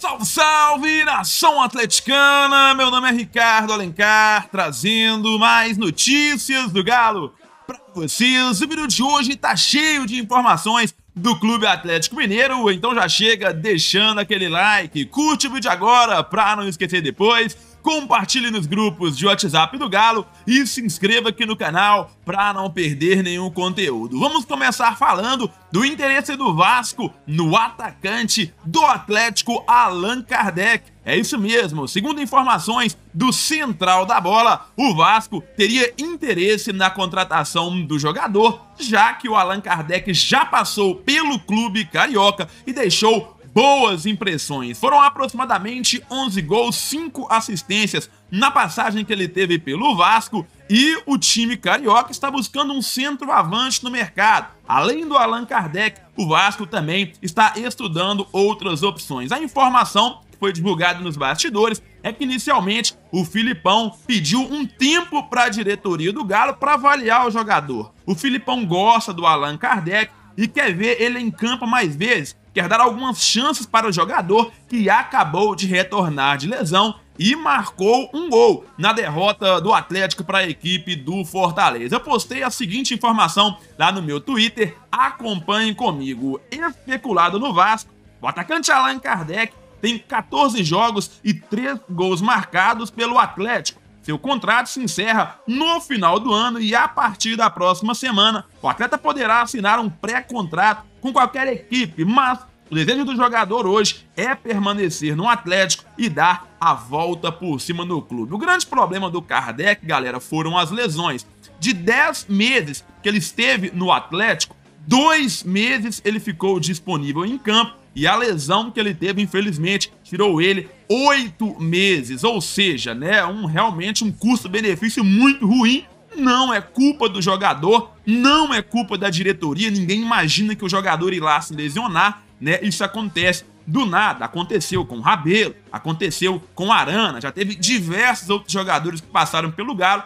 Salve, salve, nação atleticana! Meu nome é Ricardo Alencar, trazendo mais notícias do Galo para vocês. O vídeo de hoje tá cheio de informações do Clube Atlético Mineiro, então já chega deixando aquele like, curte o vídeo agora para não esquecer depois compartilhe nos grupos de WhatsApp do Galo e se inscreva aqui no canal para não perder nenhum conteúdo. Vamos começar falando do interesse do Vasco no atacante do Atlético Allan Kardec. É isso mesmo, segundo informações do Central da Bola, o Vasco teria interesse na contratação do jogador, já que o Allan Kardec já passou pelo clube carioca e deixou boas impressões. Foram aproximadamente 11 gols, 5 assistências na passagem que ele teve pelo Vasco e o time carioca está buscando um centroavante no mercado. Além do Allan Kardec, o Vasco também está estudando outras opções. A informação que foi divulgada nos bastidores é que inicialmente o Filipão pediu um tempo para a diretoria do Galo para avaliar o jogador. O Filipão gosta do Allan Kardec e quer ver ele em campo mais vezes, quer dar algumas chances para o jogador que acabou de retornar de lesão e marcou um gol na derrota do Atlético para a equipe do Fortaleza. Eu postei a seguinte informação lá no meu Twitter, acompanhem comigo. Especulado no Vasco, o atacante Allan Kardec tem 14 jogos e 3 gols marcados pelo Atlético. Seu contrato se encerra no final do ano e a partir da próxima semana, o atleta poderá assinar um pré-contrato com qualquer equipe, mas o desejo do jogador hoje é permanecer no Atlético e dar a volta por cima no clube. O grande problema do Kardec, galera, foram as lesões. De 10 meses que ele esteve no Atlético, dois meses ele ficou disponível em campo e a lesão que ele teve, infelizmente, tirou ele oito meses. Ou seja, né, um realmente um custo-benefício muito ruim não é culpa do jogador, não é culpa da diretoria. Ninguém imagina que o jogador irá se lesionar, né? Isso acontece do nada. Aconteceu com o Rabelo, aconteceu com o Arana, já teve diversos outros jogadores que passaram pelo Galo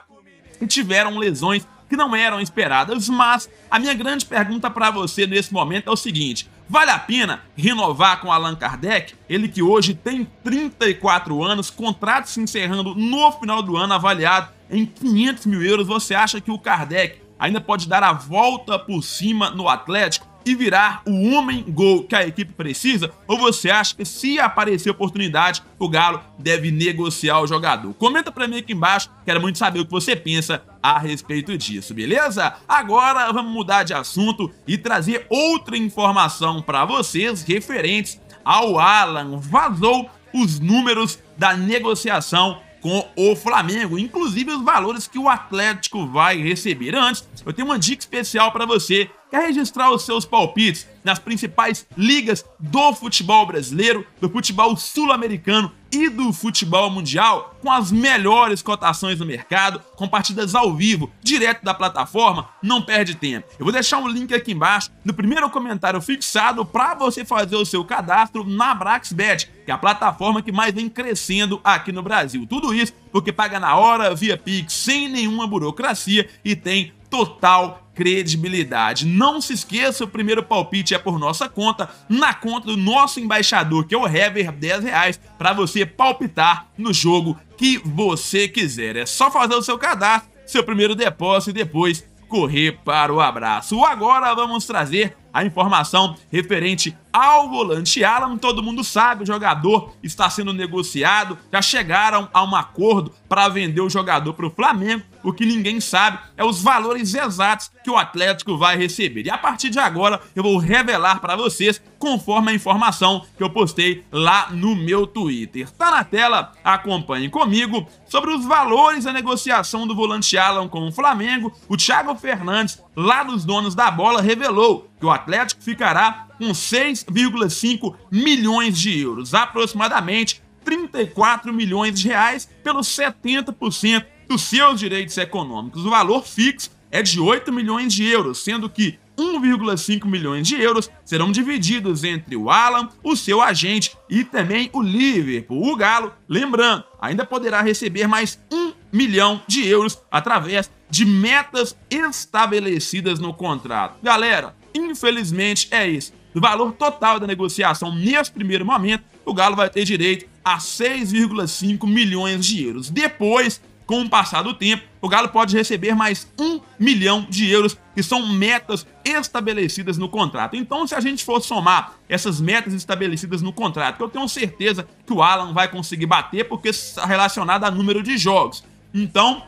e tiveram lesões que não eram esperadas. Mas a minha grande pergunta para você nesse momento é o seguinte: vale a pena renovar com Allan Kardec? Ele que hoje tem 34 anos, contrato se encerrando no final do ano, avaliado em 500 mil euros, você acha que o Kardec ainda pode dar a volta por cima no Atlético e virar o homem gol que a equipe precisa? Ou você acha que se aparecer oportunidade, o Galo deve negociar o jogador? Comenta para mim aqui embaixo, quero muito saber o que você pensa a respeito disso, beleza? Agora vamos mudar de assunto e trazer outra informação para vocês referentes ao Alan. Vazou os números da negociação com o Flamengo, inclusive os valores que o Atlético vai receber. Antes, eu tenho uma dica especial para você quer registrar os seus palpites nas principais ligas do futebol brasileiro, do futebol sul-americano e do futebol mundial com as melhores cotações do mercado, com partidas ao vivo, direto da plataforma, não perde tempo. Eu vou deixar um link aqui embaixo no primeiro comentário fixado para você fazer o seu cadastro na Braxbet, que é a plataforma que mais vem crescendo aqui no Brasil. Tudo isso porque paga na hora, via Pix, sem nenhuma burocracia e tem total credibilidade. Não se esqueça, o primeiro palpite é por nossa conta, na conta do nosso embaixador, que é o Hever, 10 reais, para você palpitar no jogo que você quiser. É só fazer o seu cadastro, seu primeiro depósito e depois correr para o abraço. Agora vamos trazer a informação referente ao volante Alan. Todo mundo sabe, o jogador está sendo negociado, já chegaram a um acordo para vender o jogador para o Flamengo. O que ninguém sabe é os valores exatos que o Atlético vai receber. E a partir de agora eu vou revelar para vocês conforme a informação que eu postei lá no meu Twitter. Tá na tela? Acompanhem comigo sobre os valores da negociação do volante Alan com o Flamengo. O Thiago Fernandes, lá dos donos da bola, revelou que o Atlético ficará com 6,5 milhões de euros, aproximadamente 34 milhões de reais, pelos 70% dos seus direitos econômicos. O valor fixo é de 8 milhões de euros, sendo que 1,5 milhões de euros serão divididos entre o Alan, o seu agente e também o Liverpool. O Galo, lembrando, ainda poderá receber mais 1 milhão de euros através de metas estabelecidas no contrato. Galera, infelizmente é isso do valor total da negociação nesse primeiro momento, o Galo vai ter direito a 6,5 milhões de euros. Depois, com o passar do tempo, o Galo pode receber mais 1 milhão de euros, que são metas estabelecidas no contrato. Então, se a gente for somar essas metas estabelecidas no contrato, que eu tenho certeza que o Alan vai conseguir bater, porque está relacionado a número de jogos. Então,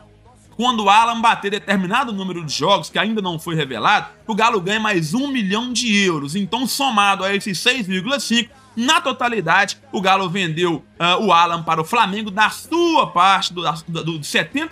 quando o Alan bater determinado número de jogos, que ainda não foi revelado, o Galo ganha mais um milhão de euros. Então, somado a esses 6,5, na totalidade, o Galo vendeu uh, o Alan para o Flamengo da sua parte, do, do 70%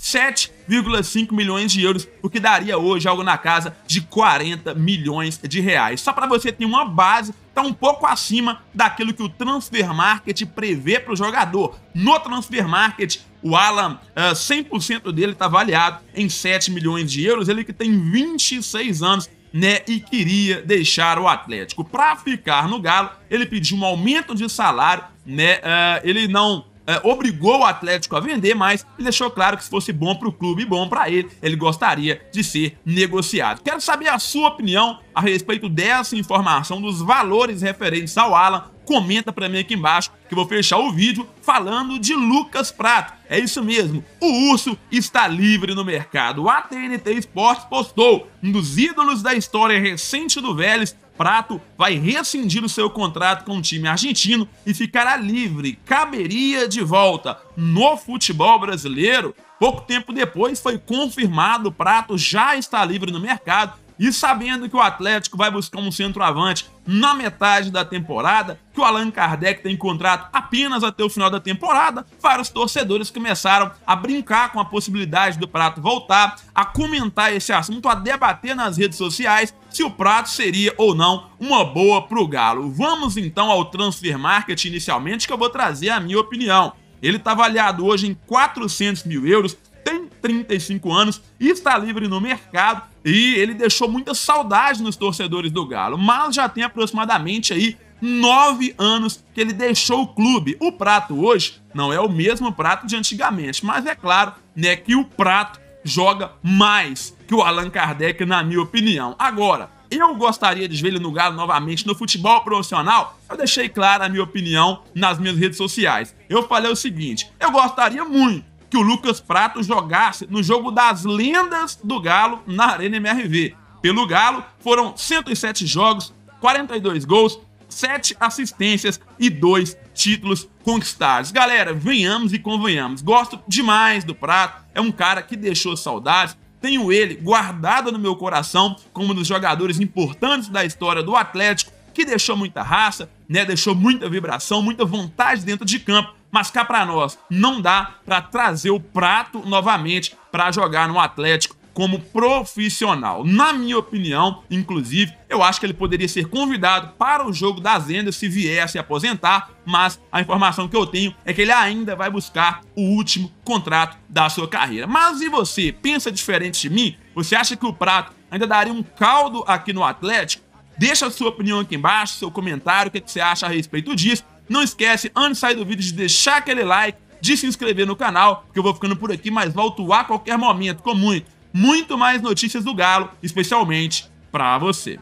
7,5 milhões de euros, o que daria hoje algo na casa de 40 milhões de reais. Só para você ter uma base, tá um pouco acima daquilo que o Transfer Market prevê para o jogador. No Transfer Market, o Alan, 100% eh, dele está avaliado em 7 milhões de euros, ele que tem 26 anos, né, e queria deixar o Atlético. Para ficar no Galo, ele pediu um aumento de salário, né, uh, ele não é, obrigou o Atlético a vender, mas ele deixou claro que se fosse bom para o clube e bom para ele, ele gostaria de ser negociado. Quero saber a sua opinião a respeito dessa informação, dos valores referentes ao Alan. Comenta para mim aqui embaixo que vou fechar o vídeo falando de Lucas Prato. É isso mesmo, o urso está livre no mercado. A TNT Sports postou um dos ídolos da história recente do Vélez Prato vai rescindir o seu contrato com o time argentino e ficará livre, caberia de volta no futebol brasileiro. Pouco tempo depois foi confirmado, o Prato já está livre no mercado e sabendo que o Atlético vai buscar um centroavante na metade da temporada, que o Allan Kardec tem contrato apenas até o final da temporada, vários torcedores começaram a brincar com a possibilidade do Prato voltar, a comentar esse assunto, a debater nas redes sociais se o prato seria ou não uma boa para o Galo. Vamos então ao transfer market inicialmente, que eu vou trazer a minha opinião. Ele está avaliado hoje em 400 mil euros, tem 35 anos e está livre no mercado e ele deixou muita saudade nos torcedores do Galo, mas já tem aproximadamente aí nove anos que ele deixou o clube. O prato hoje não é o mesmo prato de antigamente, mas é claro né, que o prato joga mais que o Allan Kardec, na minha opinião. Agora, eu gostaria de ver ele no Galo novamente no futebol profissional? Eu deixei clara a minha opinião nas minhas redes sociais. Eu falei o seguinte: eu gostaria muito que o Lucas Prato jogasse no jogo das lendas do Galo na Arena MRV. Pelo Galo, foram 107 jogos, 42 gols, 7 assistências e 2 títulos conquistados. Galera, venhamos e convenhamos. Gosto demais do Prato, é um cara que deixou saudades. Tenho ele guardado no meu coração como um dos jogadores importantes da história do Atlético, que deixou muita raça, né? Deixou muita vibração, muita vontade dentro de campo. Mas cá para nós, não dá para trazer o Prato novamente para jogar no Atlético como profissional. Na minha opinião, inclusive, eu acho que ele poderia ser convidado para o jogo da Zenda se viesse aposentar, mas a informação que eu tenho é que ele ainda vai buscar o último contrato da sua carreira. Mas e você? Pensa diferente de mim? Você acha que o Prato ainda daria um caldo aqui no Atlético? Deixa a sua opinião aqui embaixo, seu comentário, o que, é que você acha a respeito disso. Não esquece, antes de sair do vídeo, de deixar aquele like, de se inscrever no canal, que eu vou ficando por aqui, mas volto a qualquer momento com muito muito mais notícias do Galo, especialmente para você.